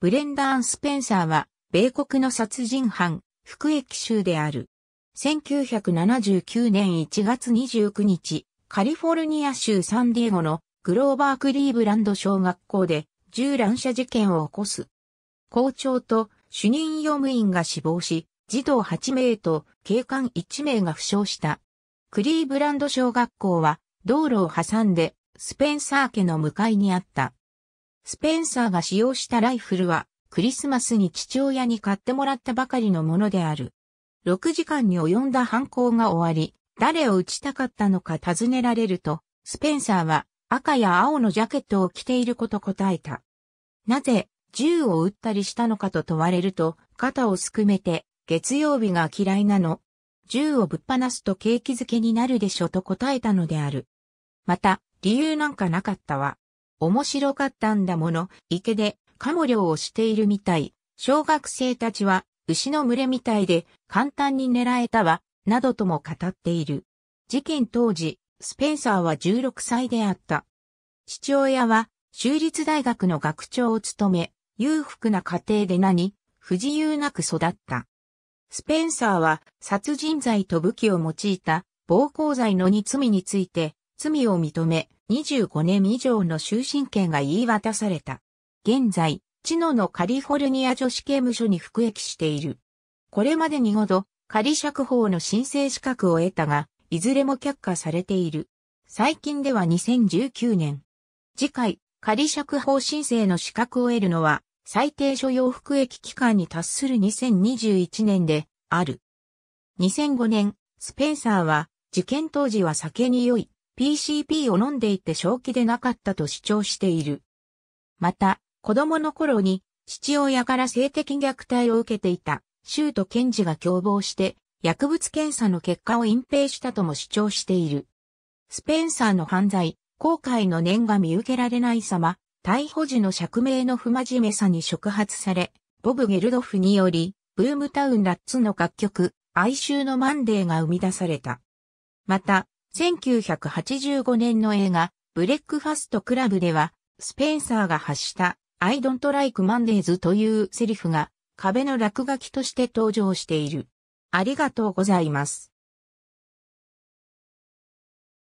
ブレンダーン・スペンサーは、米国の殺人犯、服役囚である。1979年1月29日、カリフォルニア州サンディエゴのグローバークリーブランド小学校で銃乱射事件を起こす。校長と主任用務員が死亡し、児童8名と警官1名が負傷した。クリーブランド小学校は道路を挟んでスペンサー家の向かいにあった。スペンサーが使用したライフルは、クリスマスに父親に買ってもらったばかりのものである。6時間に及んだ犯行が終わり、誰を撃ちたかったのか尋ねられると、スペンサーは赤や青のジャケットを着ていること答えた。なぜ銃を撃ったりしたのかと問われると、肩をすくめて、月曜日が嫌いなの。銃をぶっ放すと景気づけになるでしょと答えたのである。また、理由なんかなかったわ。面白かったんだもの、池で、カモ漁をしているみたい。小学生たちは、牛の群れみたいで、簡単に狙えたわ、などとも語っている。事件当時、スペンサーは16歳であった。父親は、州立大学の学長を務め、裕福な家庭で何、不自由なく育った。スペンサーは殺人罪と武器を用いた暴行罪の2罪について罪を認め、25年以上の終身刑が言い渡された。現在、チノのカリフォルニア女子刑務所に服役している。これまでに5度、仮釈放の申請資格を得たが、いずれも却下されている。最近では2019年。次回、仮釈放申請の資格を得るのは、最低所要服役期間に達する2021年で、ある。2005年、スペンサーは、事件当時は酒に酔い、PCP を飲んでいて正気でなかったと主張している。また、子供の頃に父親から性的虐待を受けていた、州と検事が共謀して、薬物検査の結果を隠蔽したとも主張している。スペンサーの犯罪、後悔の念が見受けられない様、逮捕時の釈明の不真面目さに触発され、ボブ・ゲルドフにより、ブームタウン・ラッツの楽曲、哀愁のマンデーが生み出された。また、1985年の映画、ブレックファストクラブでは、スペンサーが発した、I don't like Mondays というセリフが壁の落書きとして登場している。ありがとうございます。